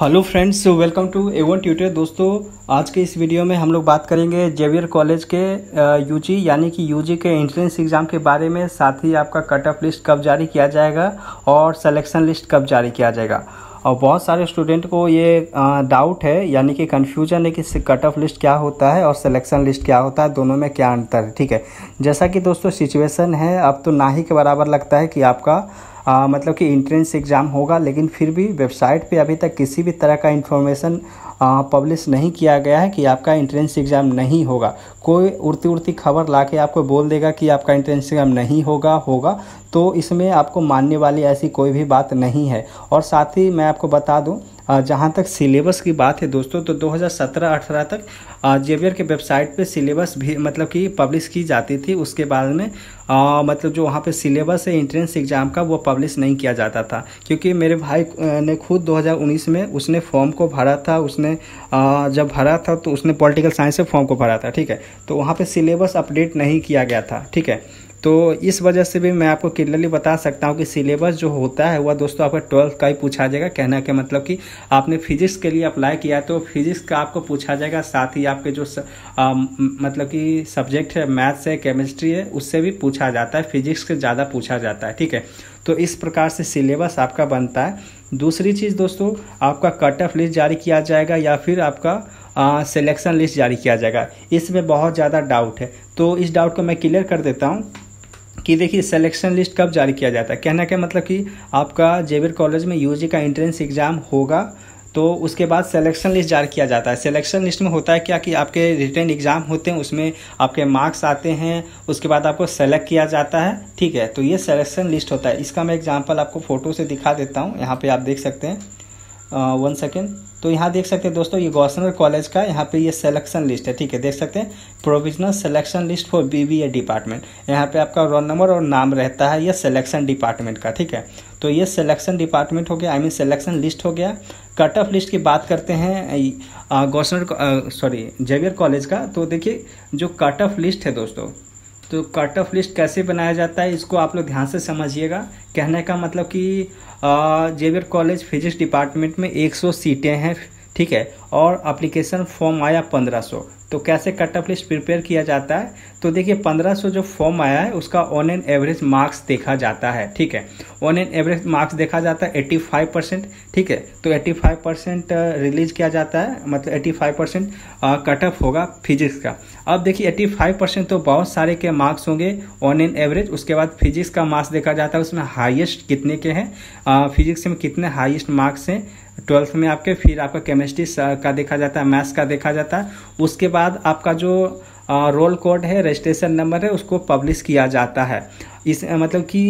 hello friends welcome to A one tutor दोस्तों आज के इस वीडियो में हम लोग बात करेंगे जेवियर कॉलेज के यूजी यानी कि यूजी के एंट्रेंस एग्ज़ाम के बारे में साथ ही आपका कट ऑफ लिस्ट कब जारी किया जाएगा और सिलेक्शन लिस्ट कब जारी किया जाएगा और बहुत सारे स्टूडेंट को ये डाउट है यानी कि कन्फ्यूजन है कि कट ऑफ लिस्ट क्या होता है और सिलेक्शन लिस्ट क्या होता है दोनों में क्या अंतर है ठीक है जैसा कि दोस्तों सिचुएसन है अब तो ना ही के बराबर लगता है कि आपका आ, मतलब कि इंट्रेंस एग्ज़ाम होगा लेकिन फिर भी वेबसाइट पे अभी तक किसी भी तरह का इन्फॉर्मेशन पब्लिश नहीं किया गया है कि आपका इंट्रेंस एग्ज़ाम नहीं होगा कोई उड़ती उड़ती खबर ला के आपको बोल देगा कि आपका इंट्रेंस एग्ज़ाम नहीं होगा होगा तो इसमें आपको मानने वाली ऐसी कोई भी बात नहीं है और साथ ही मैं आपको बता दूँ जहाँ तक सिलेबस की बात है दोस्तों तो 2017-18 तक जेवियर के वेबसाइट पे सिलेबस भी मतलब कि पब्लिश की जाती थी उसके बाद में आ, मतलब जो वहाँ पे सिलेबस है इंट्रेंस एग्ज़ाम का वो पब्लिश नहीं किया जाता था क्योंकि मेरे भाई ने खुद 2019 में उसने फॉर्म को भरा था उसने आ, जब भरा था तो उसने पॉलिटिकल साइंस से फॉर्म को भरा था ठीक है तो वहाँ पर सिलेबस अपडेट नहीं किया गया था ठीक है तो इस वजह से भी मैं आपको क्लियरली बता सकता हूँ कि सिलेबस जो होता है वह दोस्तों आपका ट्वेल्थ का ही पूछा जाएगा कहना के मतलब कि आपने फिजिक्स के लिए अप्लाई किया तो फिजिक्स का आपको पूछा जाएगा साथ ही आपके जो स, आ, मतलब कि सब्जेक्ट है मैथ्स है केमिस्ट्री है उससे भी पूछा जाता है फिजिक्स के ज़्यादा पूछा जाता है ठीक है तो इस प्रकार से सिलेबस आपका बनता है दूसरी चीज़ दोस्तों आपका कट ऑफ लिस्ट जारी किया जाएगा या फिर आपका सिलेक्शन लिस्ट जारी किया जाएगा इसमें बहुत ज़्यादा डाउट है तो इस डाउट को मैं क्लियर कर देता हूँ कि देखिए सिलेक्शन लिस्ट कब जारी किया जाता है कहना का मतलब कि आपका जेवियर कॉलेज में यूजी का एंट्रेंस एग्ज़ाम होगा तो उसके बाद सिलेक्शन लिस्ट जारी किया जाता है सिलेक्शन लिस्ट में होता है क्या कि आपके रिटर्न एग्ज़ाम होते हैं उसमें आपके मार्क्स आते हैं उसके बाद आपको सेलेक्ट किया जाता है ठीक है तो ये सिलेक्शन लिस्ट होता है इसका मैं एग्जांपल आपको फ़ोटो से दिखा देता हूँ यहाँ पे आप देख सकते हैं वन सेकेंड तो यहाँ देख सकते हैं दोस्तों ये गौसनर कॉलेज का यहाँ पे ये सिलेक्शन लिस्ट है ठीक है देख सकते हैं provisional selection list for BBA department यहाँ पे आपका रोल नंबर और नाम रहता है ये सिलेक्शन डिपार्टमेंट का ठीक है तो ये सिलेक्शन डिपार्टमेंट हो गया आई मीन सिलेक्शन लिस्ट हो गया कट ऑफ लिस्ट की बात करते हैं गौसनर सॉरी जेवियर कॉलेज का तो देखिए जो कट ऑफ लिस्ट है दोस्तों तो कट ऑफ लिस्ट कैसे बनाया जाता है इसको आप लोग ध्यान से समझिएगा कहने का मतलब कि जेवियर कॉलेज फिजिक्स डिपार्टमेंट में 100 सीटें हैं ठीक है और अप्लीकेशन फॉर्म आया 1500 तो कैसे कटअप लिस्ट प्रिपेयर किया जाता है तो देखिए 1500 जो फॉर्म आया है उसका ऑन एन एवरेज मार्क्स देखा जाता है ठीक है ऑन एन एवरेज मार्क्स देखा जाता है 85 परसेंट ठीक है तो 85 परसेंट रिलीज किया जाता है मतलब 85 परसेंट कटअप होगा फिजिक्स का अब देखिए 85 परसेंट तो बहुत सारे के मार्क्स होंगे ऑन एन एवरेज उसके बाद फिजिक्स का मार्क्स देखा जाता है उसमें हाइएस्ट कितने के हैं फिजिक्स uh, में कितने हाइएस्ट मार्क्स हैं ट्वेल्थ में आपके फिर आपका केमिस्ट्री का देखा जाता है मैथ्स का देखा जाता है उसके बाद आपका जो रोल कोड है रजिस्ट्रेशन नंबर है उसको पब्लिश किया जाता है इस मतलब कि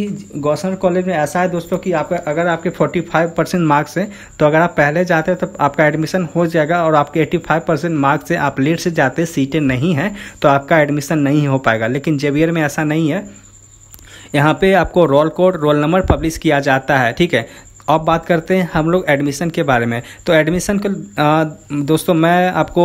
गौसर कॉलेज में ऐसा है दोस्तों कि आपका अगर आपके 45 परसेंट मार्क्स हैं तो अगर आप पहले जाते हो तो आपका एडमिशन हो जाएगा और आपके 85 परसेंट मार्क्स से आप लेट से जाते हैं सीटें नहीं हैं तो आपका एडमिशन नहीं हो पाएगा लेकिन जेवियर में ऐसा नहीं है यहाँ पे आपको roll code roll number publish किया जाता है ठीक है अब बात करते हैं हम लोग एडमिशन के बारे में तो एडमिशन के दोस्तों मैं आपको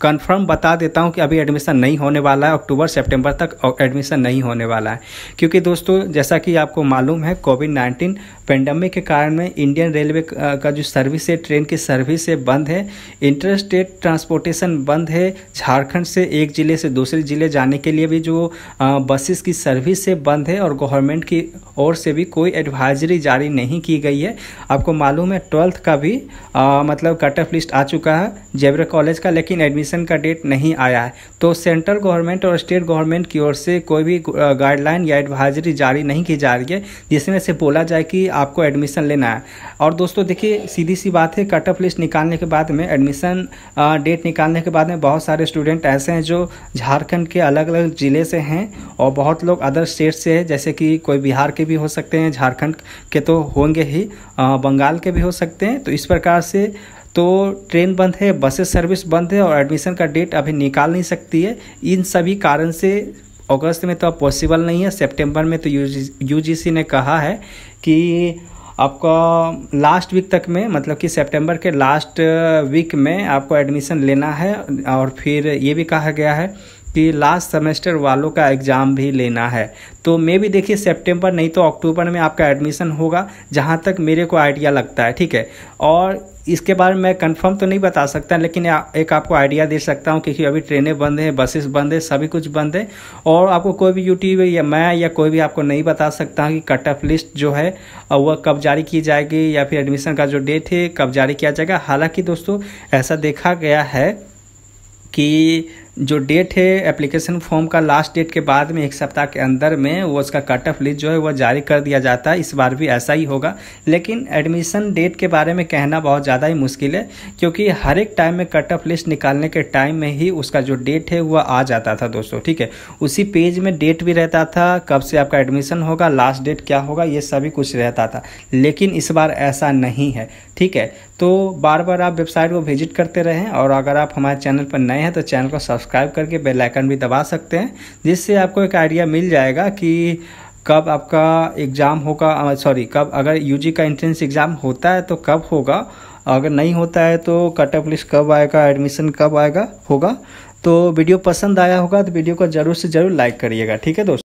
कंफर्म बता देता हूँ कि अभी एडमिशन नहीं होने वाला है अक्टूबर सितंबर तक एडमिशन नहीं होने वाला है क्योंकि दोस्तों जैसा कि आपको मालूम है कोविड नाइन्टीन पेंडेमिक के कारण में इंडियन रेलवे का जो सर्विस है ट्रेन की सर्विस है बंद है इंटर स्टेट ट्रांसपोर्टेशन बंद है झारखंड से एक ज़िले से दूसरे ज़िले जाने के लिए भी जो बसेस की सर्विस है बंद है और गवर्नमेंट की ओर से भी कोई एडवाइजरी जारी नहीं की गई है आपको मालूम है ट्वेल्थ का भी आ, मतलब कट ऑफ लिस्ट आ चुका है जेबरा कॉलेज का लेकिन एडमिशन एडमिशन का डेट नहीं आया है तो सेंट्रल गवर्नमेंट और स्टेट गवर्नमेंट की ओर से कोई भी गाइडलाइन या एडवाइजरी जारी नहीं की जा रही है जिसमें से बोला जाए कि आपको एडमिशन लेना है और दोस्तों देखिए सीधी सी बात है कट ऑफ लिस्ट निकालने के बाद में एडमिशन डेट निकालने के बाद में बहुत सारे स्टूडेंट ऐसे हैं जो झारखंड के अलग अलग ज़िले से हैं और बहुत लोग अदर स्टेट से हैं जैसे कि कोई बिहार के भी हो सकते हैं झारखंड के तो होंगे ही बंगाल के भी हो सकते हैं तो इस प्रकार से तो ट्रेन बंद है बसेस सर्विस बंद है और एडमिशन का डेट अभी निकाल नहीं सकती है इन सभी कारण से अगस्त में तो अब पॉसिबल नहीं है सितंबर में तो यूजीसी ने कहा है कि आपको लास्ट वीक तक में मतलब कि सितंबर के लास्ट वीक में आपको एडमिशन लेना है और फिर ये भी कहा गया है कि लास्ट सेमेस्टर वालों का एग्ज़ाम भी लेना है तो मे भी देखिए सितंबर नहीं तो अक्टूबर में आपका एडमिशन होगा जहाँ तक मेरे को आइडिया लगता है ठीक है और इसके बारे में मैं कंफर्म तो नहीं बता सकता लेकिन एक आपको आइडिया दे सकता हूँ क्योंकि अभी ट्रेनें बंद हैं बसेस बंद हैं सभी कुछ बंद है और आपको कोई भी यूट्यूब या मैं या कोई भी आपको नहीं बता सकता कि कट ऑफ लिस्ट जो है वह कब जारी की जाएगी या फिर एडमिशन का जो डेट है कब जारी किया जाएगा हालाँकि दोस्तों ऐसा देखा गया है कि जो डेट है एप्लीकेशन फॉर्म का लास्ट डेट के बाद में एक सप्ताह के अंदर में वो उसका कट ऑफ लिस्ट जो है वह जारी कर दिया जाता है इस बार भी ऐसा ही होगा लेकिन एडमिशन डेट के बारे में कहना बहुत ज़्यादा ही मुश्किल है क्योंकि हर एक टाइम में कट ऑफ लिस्ट निकालने के टाइम में ही उसका जो डेट है वह आ जाता था दोस्तों ठीक है उसी पेज में डेट भी रहता था कब से आपका एडमिशन होगा लास्ट डेट क्या होगा ये सभी कुछ रहता था लेकिन इस बार ऐसा नहीं है ठीक है तो बार बार आप वेबसाइट को विजिट करते रहें और अगर आप हमारे चैनल पर नए हैं तो चैनल को सब्सक्राइब सब्सक्राइब करके बेल आइकन भी दबा सकते हैं जिससे आपको एक आइडिया मिल जाएगा कि कब आपका एग्ज़ाम होगा सॉरी कब अगर यूजी का एंट्रेंस एग्ज़ाम होता है तो कब होगा अगर नहीं होता है तो कट ऑफ लिस्ट कब आएगा एडमिशन कब आएगा होगा तो वीडियो पसंद आया होगा तो वीडियो को ज़रूर से ज़रूर लाइक करिएगा ठीक है दोस्तों